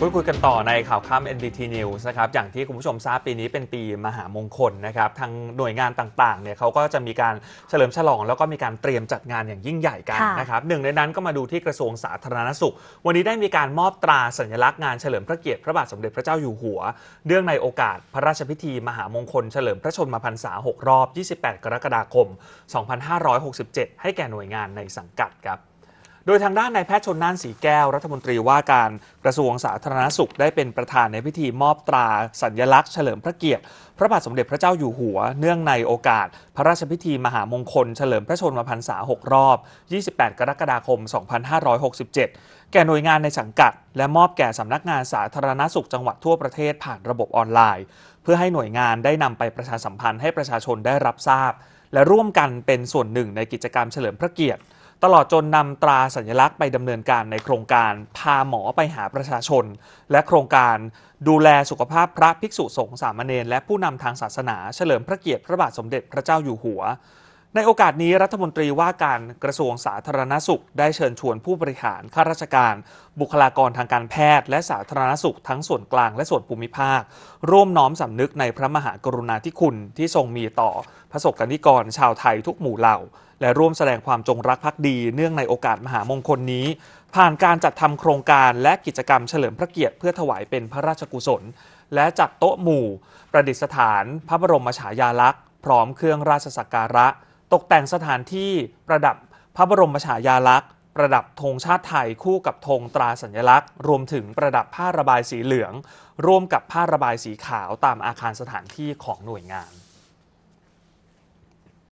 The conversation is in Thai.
พูดคุยกันต่อในข่าวค่ำ n d t News นะครับ อย่างที่คุณผู้ชมทราบปีนี้เป็นปีมหามงคลนะครับทางหน่วยงานต่าง ๆเนี่ยเขาก็จะมีการเฉลิมฉลองแล้วก็มีการเตรียมจัดงานอย่างยิ่งใหญ่กันนะครับ หนึ่งในนั้นก็มาดูที่กระทรวงสาธารณสุข วันนี้ได้มีการมอบตราสัญลักษณ์งานเฉลิมพระเกียรติพระบาทสมเด็จพระเจ้าอยู่หัวเรื่องในโอกาสพระราชพิธีมหามงคล เฉลิมพระชนมพรรษา6รอบ 28 กรกฎาคม 2567 ให้แก่หน่วยงานในสังกัดครับโดยทางด้านนายแพทย์ชนน่านสีแก้ว รัฐมนตรีว่าการกระทรวงสาธารณสุขได้เป็นประธานในพิธีมอบตราสัญญลักษณ์เฉลิมพระเกียรติ พระบาทสมเด็จพระเจ้าอยู่หัว เนื่องในโอกาส พระราชพิธีมหามงคล เฉลิมพระชนมพรรษา 6 รอบ 28 กรกฎาคม 2567 แก่หน่วยงานในสังกัด และมอบแก่สำนักงานสาธารณสุข จังหวัดทั่วประเทศผ่านระบบออนไลน์ เพื่อให้หน่วยงานได้นำไปประชาสัมพันธ์ให้ประชาชนได้รับทราบ และร่วมกันเป็นส่วนหนึ่งในกิจกรรมเฉลิมพระเกียรติตลอดจนนำตราสัญลักษณ์ไปดำเนินการในโครงการพาหมอไปหาประชาชน และโครงการดูแลสุขภาพพระภิกษุสงฆ์สามเณรและผู้นำทางศาสนาเฉลิมพระเกียรติพระบาทสมเด็จพระเจ้าอยู่หัวในโอกาสนี้รัฐมนตรีว่าการกระทรวงสาธารณสุข ได้เชิญชวนผู้บริหารข้าราชการ บุคลากรทางการแพทย์และสาธารณสุขทั้งส่วนกลางและส่วนภูมิภาค ร่วมน้อมสำนึกในพระมหากรุณาธิคุณที่ทรงมีต่อประสบกนิกรชาวไทยทุกหมู่เหล่า และร่วมแสดงความจงรักภักดีเนื่องในโอกาสมหามงคลนี้ ผ่านการจัดทำโครงการและกิจกรรมเฉลิมพระเกียรติเพื่อถวายเป็นพระราชกุศล และจัดโต๊ะหมู่ ประดิษฐาน พระบรมฉายาลักษณ์ พร้อมเครื่องราชสักการะตกแต่งสถานที่ประดับพระบรมฉายาลักษณ์ ประดับธงชาติไทยคู่กับธงตราสัญลักษณ์ รวมถึงประดับผ้าระบายสีเหลือง ร่วมกับผ้าระบายสีขาวตามอาคารสถานที่ของหน่วยงาน